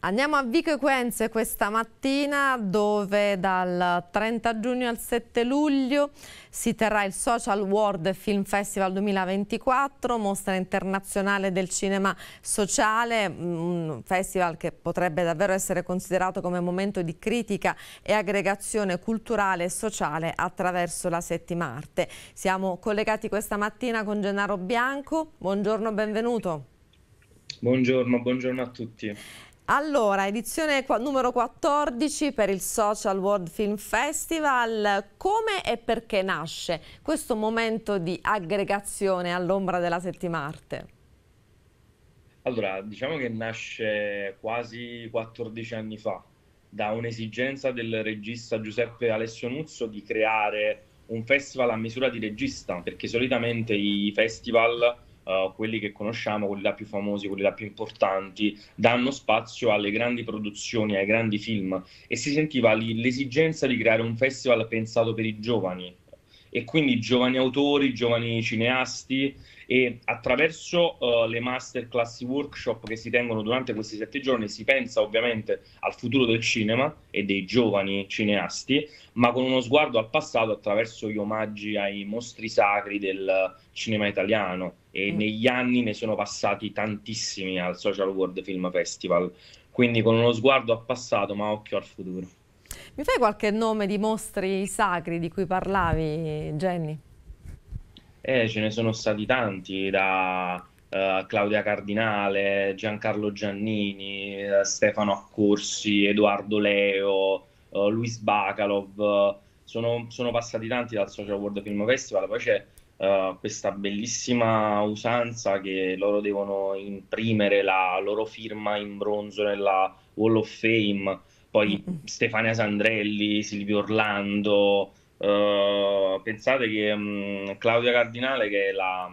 Andiamo a Vico Equenze questa mattina dove dal 30 giugno al 7 luglio si terrà il Social World Film Festival 2024, mostra internazionale del cinema sociale, un festival che potrebbe davvero essere considerato come momento di critica e aggregazione culturale e sociale attraverso la settima arte. Siamo collegati questa mattina con Gennaro Bianco, buongiorno, benvenuto. Buongiorno, buongiorno a tutti. Allora, edizione numero 14 per il Social World Film Festival. Come e perché nasce questo momento di aggregazione all'ombra della settima arte? Allora, diciamo che nasce quasi 14 anni fa da un'esigenza del regista Giuseppe Alessio Nuzzo di creare un festival a misura di regista, perché solitamente i festival eh, quelli che conosciamo, quelli da più famosi, quelli da più importanti, danno spazio alle grandi produzioni, ai grandi film e si sentiva l'esigenza di creare un festival pensato per i giovani e quindi giovani autori, giovani cineasti e attraverso uh, le masterclass workshop che si tengono durante questi sette giorni si pensa ovviamente al futuro del cinema e dei giovani cineasti, ma con uno sguardo al passato attraverso gli omaggi ai mostri sacri del cinema italiano e mm. negli anni ne sono passati tantissimi al Social World Film Festival, quindi con uno sguardo al passato ma occhio al futuro. Mi fai qualche nome di mostri sacri di cui parlavi, Jenny? Eh, ce ne sono stati tanti, da uh, Claudia Cardinale, Giancarlo Giannini, uh, Stefano Accorsi, Edoardo Leo, uh, Luis Bacalov. Sono, sono, passati tanti dal Social World Film Festival, poi c'è questa bellissima usanza che loro devono imprimere la loro firma in bronzo nella Wall of Fame poi mm-hmm. Stefania Sandrelli, Silvio Orlando, uh, pensate che um, Claudia Cardinale che è la,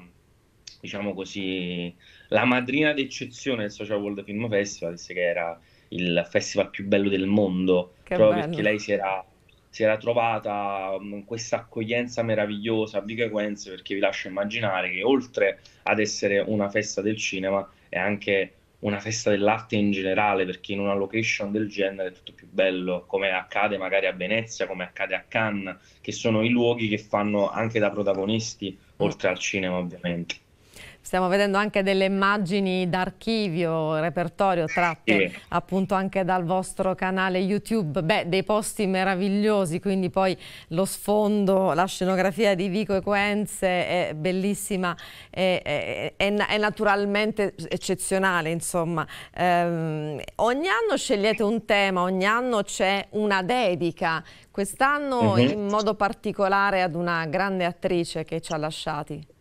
diciamo così, la madrina d'eccezione del Social World Film Festival, disse che era il festival più bello del mondo, che proprio bello. perché lei si era, si era trovata mm, questa accoglienza meravigliosa a Vica Quenze, perché vi lascio immaginare che oltre ad essere una festa del cinema è anche una festa dell'arte in generale, perché in una location del genere è tutto più bello, come accade magari a Venezia, come accade a Cannes, che sono i luoghi che fanno anche da protagonisti, mm. oltre al cinema ovviamente stiamo vedendo anche delle immagini d'archivio, repertorio tratte sì. appunto anche dal vostro canale YouTube, beh dei posti meravigliosi, quindi poi lo sfondo, la scenografia di Vico e Coenze è bellissima è, è, è naturalmente eccezionale insomma. Ehm, ogni anno scegliete un tema, ogni anno c'è una dedica, quest'anno mm -hmm. in modo particolare ad una grande attrice che ci ha lasciati.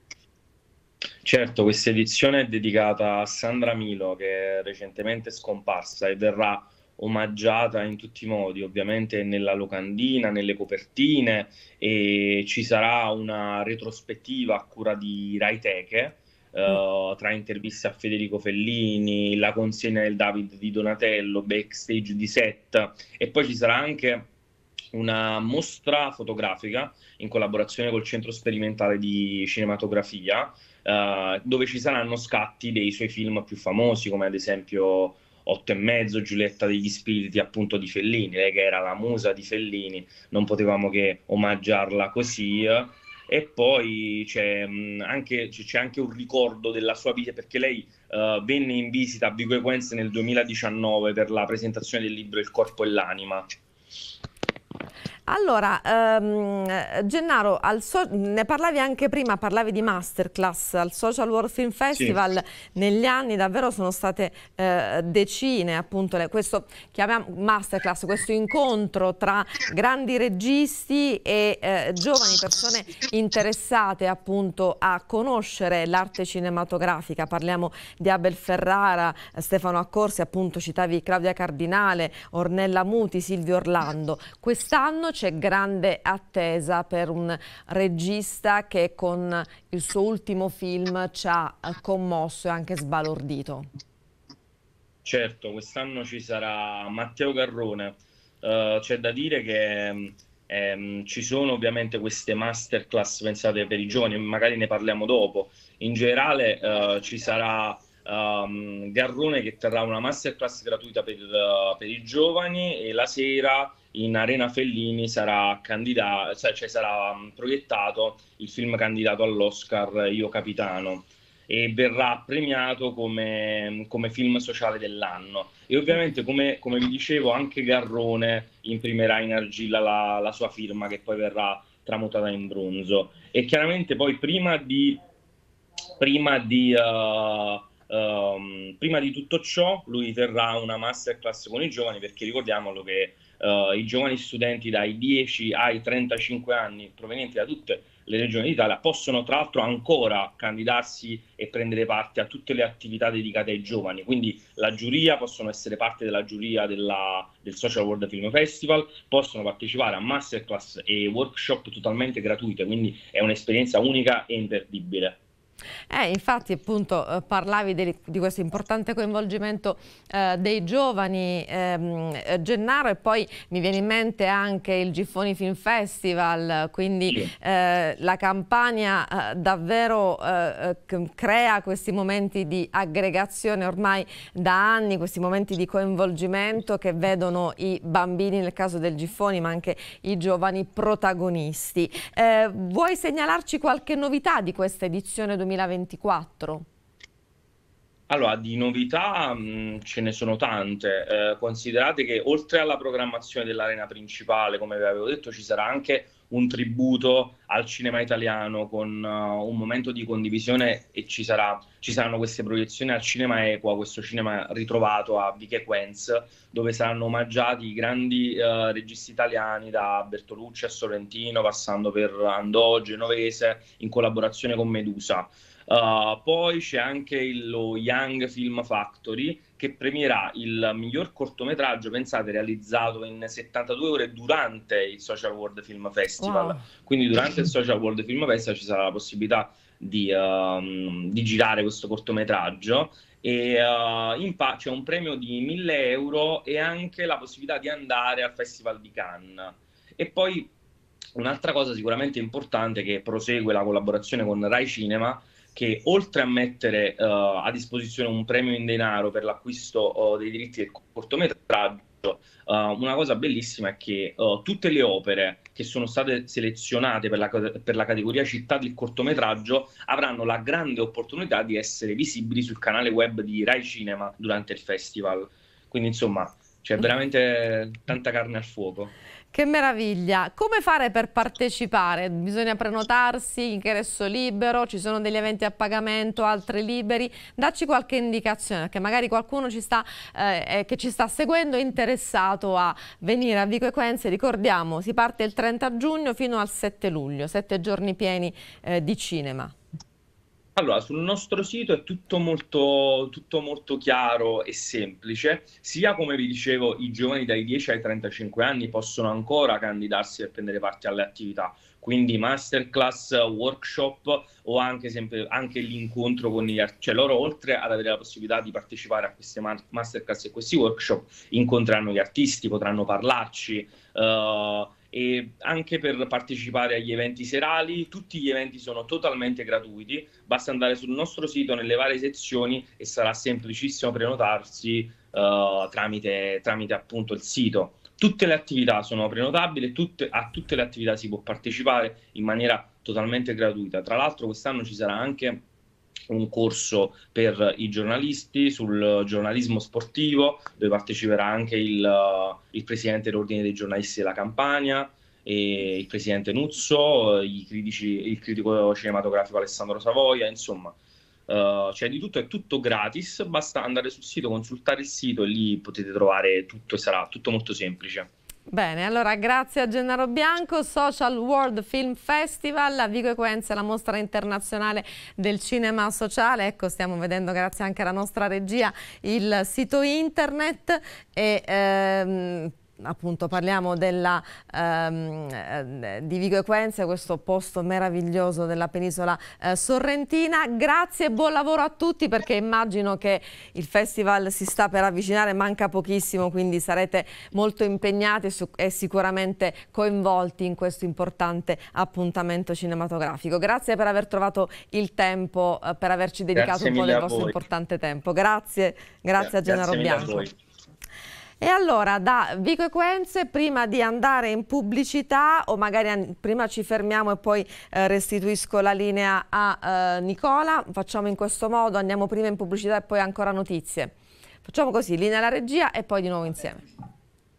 Certo, questa edizione è dedicata a Sandra Milo che è recentemente scomparsa e verrà omaggiata in tutti i modi, ovviamente nella locandina, nelle copertine e ci sarà una retrospettiva a cura di Raiteche Uh, eh, mm. tra interviste a Federico Fellini, la consegna del David di Donatello, backstage di set e poi ci sarà anche una mostra fotografica in collaborazione col Centro Sperimentale di Cinematografia eh, dove ci saranno scatti dei suoi film più famosi, come ad esempio Otto e mezzo, Giulietta degli Spiriti, appunto di Fellini, lei che era la musa di Fellini, non potevamo che omaggiarla così. E poi c'è mm, anche, c'è anche un ricordo della sua vita, perché lei uh, venne in visita a Vigue Quenz nel 2019 per la presentazione del libro Il corpo e l'anima. Allora, ehm, Gennaro, so ne parlavi anche prima, parlavi di masterclass al Social World Film Festival, sì. negli anni davvero sono state eh, decine, appunto, le, questo chiamiamo masterclass, questo incontro tra grandi registi e eh, giovani persone interessate appunto a conoscere l'arte cinematografica, parliamo di Abel Ferrara, Stefano Accorsi, appunto citavi Claudia Cardinale, Ornella Muti, Silvio Orlando. Quest'anno c'è grande attesa per un regista che con il suo ultimo film ci ha eh, commosso e anche sbalordito. Certo, quest'anno ci sarà Matteo Garrone. Uh, c'è da dire che mm, ehm, ci sono ovviamente queste masterclass pensate per i giovani, magari ne parliamo dopo. In generale uh, ci sarà um, Garrone che terrà una masterclass gratuita per, uh, per, i giovani e la sera in Arena Fellini sarà, candidato, cioè, cioè sarà um, proiettato il film candidato all'Oscar Io Capitano e verrà premiato come, mm, come, film sociale dell'anno. E ovviamente, come, come, vi dicevo, anche Garrone imprimerà in argilla la, la, sua firma che poi verrà tramutata in bronzo. E chiaramente poi prima di, prima di uh, Um, prima di tutto ciò, lui terrà una masterclass con i giovani perché ricordiamolo che uh, i giovani studenti dai 10 ai 35 anni provenienti da tutte le regioni d'Italia possono tra l'altro ancora candidarsi e prendere parte a tutte le attività dedicate ai giovani, quindi la giuria, possono essere parte della giuria della, del Social World Film Festival, possono partecipare a masterclass e workshop totalmente gratuite, quindi è un'esperienza unica e imperdibile. Eh, infatti appunto eh, parlavi de, di questo importante coinvolgimento eh, dei giovani ehm, eh, Gennaro e poi mi viene in mente anche il Giffoni Film Festival, quindi eh, la Campania eh, davvero crea questi momenti di aggregazione ormai da anni, questi momenti di coinvolgimento che vedono i bambini nel caso del Giffoni ma anche i giovani protagonisti. vuoi segnalarci qualche novità di questa edizione 2020? 2024? Allora, di novità mh, mm, ce ne sono tante. Eh, considerate che oltre alla programmazione dell'arena principale, come vi avevo detto, ci sarà anche un tributo al cinema italiano con uh, un momento di condivisione e ci, sarà, ci, saranno queste proiezioni al cinema equo, questo cinema ritrovato a Viche Quenz, dove saranno omaggiati i grandi uh, registi italiani da Bertolucci a Sorrentino, passando per Andò, Genovese, in collaborazione con Medusa. Eh, poi c'è anche lo Young Film Factory che premierà il miglior cortometraggio, pensate, realizzato in 72 ore durante il Social World Film Festival. Wow. Quindi durante il Social World Film Festival ci sarà la possibilità di, uh, di girare questo cortometraggio e uh, in pa- c'è un premio di 1000 euro e anche la possibilità di andare al Festival di Cannes. E poi un'altra cosa sicuramente importante che prosegue la collaborazione con Rai Cinema che oltre a mettere uh, a disposizione un premio in denaro per l'acquisto uh, dei diritti del cortometraggio, uh, una cosa bellissima è che eh, tutte le opere che sono state selezionate per la, per la, categoria città del cortometraggio avranno la grande opportunità di essere visibili sul canale web di Rai Cinema durante il festival. Quindi insomma c'è veramente tanta carne al fuoco. Che meraviglia! Come fare per partecipare? Bisogna prenotarsi, ingresso libero, ci sono degli eventi a pagamento, altri liberi. Dacci qualche indicazione, perché magari qualcuno ci sta, eh, eh che ci sta seguendo è interessato a venire a Vico Equenze. Ricordiamo, si parte il 30 giugno fino al 7 luglio, sette giorni pieni eh, di cinema. Allora, sul nostro sito è tutto molto, tutto molto, chiaro e semplice, sia come vi dicevo i giovani dai 10 ai 35 anni possono ancora candidarsi per prendere parte alle attività, quindi masterclass, workshop o anche, sempre, anche l'incontro con gli artisti, cioè loro oltre ad avere la possibilità di partecipare a queste masterclass e questi workshop incontreranno gli artisti, potranno parlarci. Uh, e anche per partecipare agli eventi serali. Tutti gli eventi sono totalmente gratuiti, basta andare sul nostro sito nelle varie sezioni e sarà semplicissimo prenotarsi uh, tramite, tramite appunto il sito. Tutte le attività sono prenotabili, tutte, a tutte le attività si può partecipare in maniera totalmente gratuita. Tra l'altro quest'anno ci sarà anche un corso per i giornalisti sul giornalismo sportivo, dove parteciperà anche il, il presidente dell'Ordine dei giornalisti della Campania, il presidente Nuzzo, critici, il critico cinematografico Alessandro Savoia, insomma. Uh, cioè di tutto è tutto gratis, basta andare sul sito, consultare il sito e lì potete trovare tutto e sarà tutto molto semplice. Bene, allora grazie a Gennaro Bianco, Social World Film Festival, a Vico Equenze, la mostra internazionale del cinema sociale, ecco stiamo vedendo grazie anche alla nostra regia il sito internet e ehm, appunto parliamo della, ehm, eh, di Vigo Equense, questo posto meraviglioso della penisola eh, sorrentina. Grazie e buon lavoro a tutti perché immagino che il festival si sta per avvicinare, manca pochissimo, quindi sarete molto impegnati e, su, e sicuramente coinvolti in questo importante appuntamento cinematografico. Grazie per aver trovato il tempo, eh, per averci dedicato un po' del vostro importante tempo. Grazie, grazie Gra a Gennaro grazie Bianco. E allora da Vico e Quenze, prima di andare in pubblicità o magari prima ci fermiamo e poi eh, restituisco la linea a eh, Nicola, facciamo in questo modo, andiamo prima in pubblicità e poi ancora notizie. Facciamo così, linea alla regia e poi di nuovo insieme.